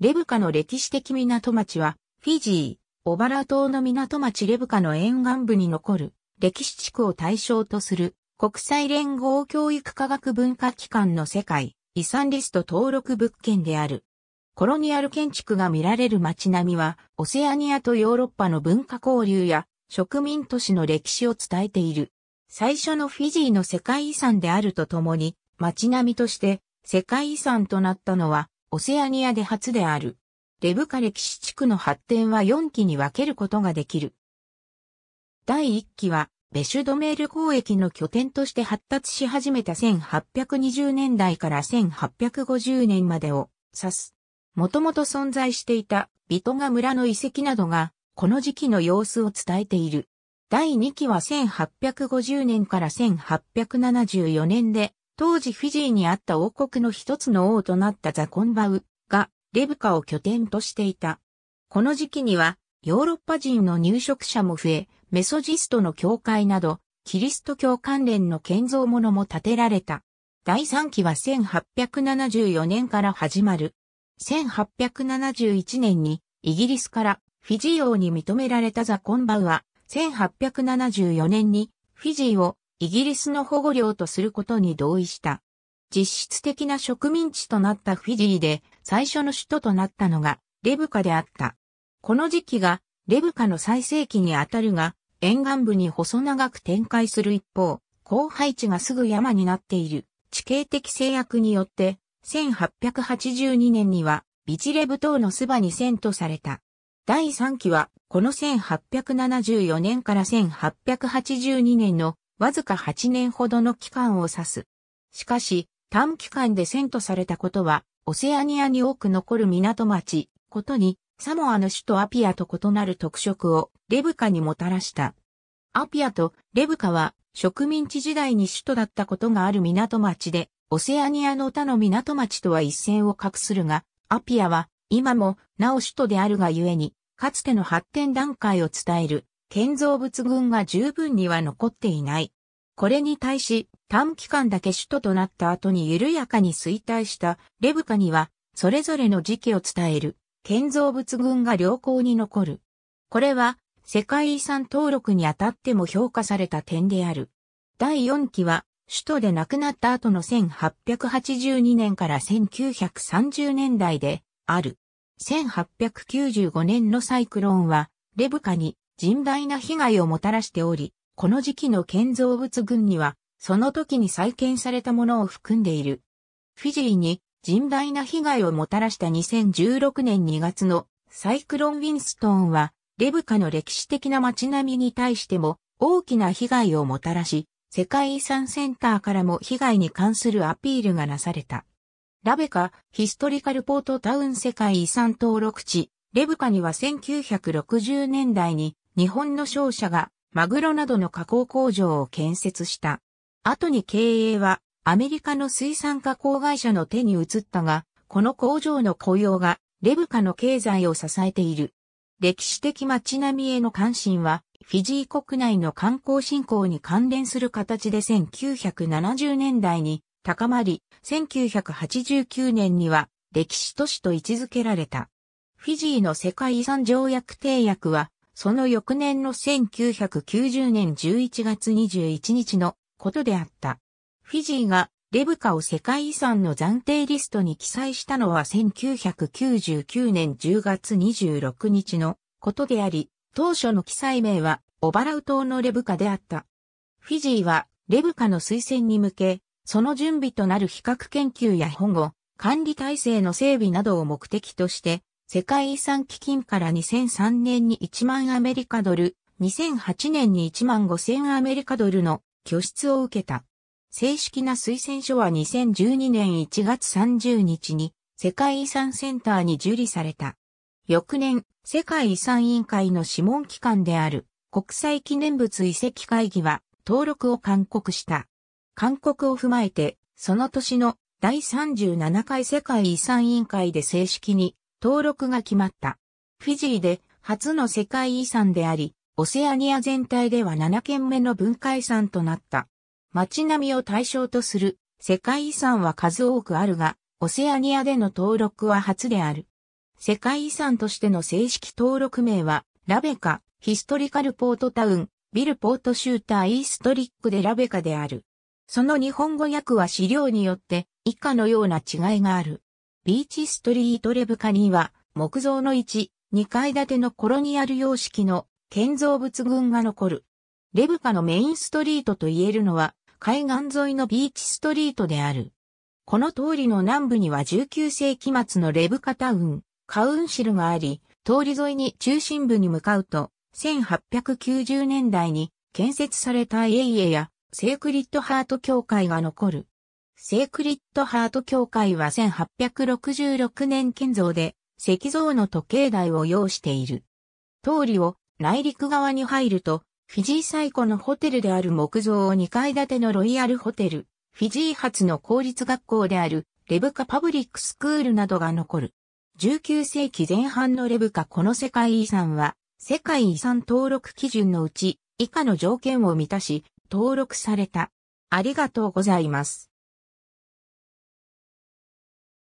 レブカの歴史的港町は、フィジー、オバラ島の港町レブカの沿岸部に残る、歴史地区を対象とする、国際連合教育科学文化機関の世界、遺産リスト登録物件である。コロニアル建築が見られる街並みは、オセアニアとヨーロッパの文化交流や、植民都市の歴史を伝えている。最初のフィジーの世界遺産であるとともに、街並みとして世界遺産となったのは、オセアニアで初である。レブカ歴史地区の発展は4期に分けることができる。第1期は、ベシュドメール交易の拠点として発達し始めた1820年代から1850年までを指す。もともと存在していたビトガ村の遺跡などが、この時期の様子を伝えている。第2期は1850年から1874年で、当時フィジーにあった王国の一つの王となったザコンバウがレブカを拠点としていた。この時期にはヨーロッパ人の入植者も増え、メソジストの教会など、キリスト教関連の建造物も建てられた。第3期は1874年から始まる。1871年にイギリスからフィジー王に認められたザコンバウは1874年にフィジーをイギリスの保護領とすることに同意した。実質的な植民地となったフィジーで最初の首都となったのがレブカであった。この時期がレブカの最盛期にあたるが、沿岸部に細長く展開する一方、後配地がすぐ山になっている地形的制約によって、1882年にはビチレブ島のスバに遷都された。第3期は、この1874年から1882年のわずか8年ほどの期間を指す。しかし、短期間で遷都されたことは、オセアニアに多く残る港町、ことに、サモアの首都アピアと異なる特色をレブカにもたらした。アピアとレブカは植民地時代に首都だったことがある港町で、オセアニアの他の港町とは一線を画するが、アピアは今もなお首都であるがゆえに、かつての発展段階を伝える建造物群が十分には残っていない。これに対し、短期間だけ首都となった後に緩やかに衰退したレブカには、それぞれの時期を伝える建造物群が良好に残る。これは、世界遺産登録にあたっても評価された点である。第4期は、首都で亡くなった後の1882年から1930年代である。1895年のサイクロンは、レブカに甚大な被害をもたらしており、この時期の建造物群には、その時に再建されたものを含んでいる。フィジーに甚大な被害をもたらした2016年2月のサイクロンウィンストンは、レブカの歴史的な街並みに対しても大きな被害をもたらし、世界遺産センターからも被害に関するアピールがなされた。ラベカ、ヒストリカルポートタウン世界遺産登録地、レブカには1960年代に日本の商社がマグロなどの加工工場を建設した。後に経営はアメリカの水産加工会社の手に移ったが、この工場の雇用がレブカの経済を支えている。歴史的街並みへの関心は、フィジー国内の観光振興に関連する形で1970年代に高まり、1989年には歴史都市と位置づけられた。フィジーの世界遺産条約締約は、その翌年の1990年11月21日のことであった。フィジーがレブカを世界遺産の暫定リストに記載したのは1999年10月26日のことであり、当初の記載名はオバラウ島のレブカであった。フィジーはレブカの推薦に向け、その準備となる比較研究や保護、管理体制の整備などを目的として、世界遺産基金から2003年に1万アメリカドル、2008年に1万5000アメリカドルの拠出を受けた。正式な推薦書は2012年1月30日に世界遺産センターに受理された。翌年、世界遺産委員会の諮問機関である国際記念物遺跡会議は登録を勧告した。勧告を踏まえて、その年の第37回世界遺産委員会で正式に登録が決まった。フィジーで初の世界遺産であり、オセアニア全体では7件目の文化遺産となった。街並みを対象とする世界遺産は数多くあるが、オセアニアでの登録は初である。世界遺産としての正式登録名は、ラベカ、ヒストリカルポートタウン、ビルポートシューターイーストリックでラベカである。その日本語訳は資料によって以下のような違いがある。ビーチストリートレブカには、木造の1、2階建てのコロニアル様式の建造物群が残る。レブカのメインストリートと言えるのは、海岸沿いのビーチストリートである。この通りの南部には19世紀末のレブカタウン、カウンシルがあり、通り沿いに中心部に向かうと、1890年代に建設されたエイエやセークリッドハート教会が残る。セークリッドハート協会は1866年建造で石像の時計台を要している。通りを内陸側に入ると、フィジー最古のホテルである木造2階建てのロイヤルホテル、フィジー発の公立学校であるレブカパブリックスクールなどが残る。19世紀前半のレブカこの世界遺産は、世界遺産登録基準のうち以下の条件を満たし、登録された。ありがとうございます。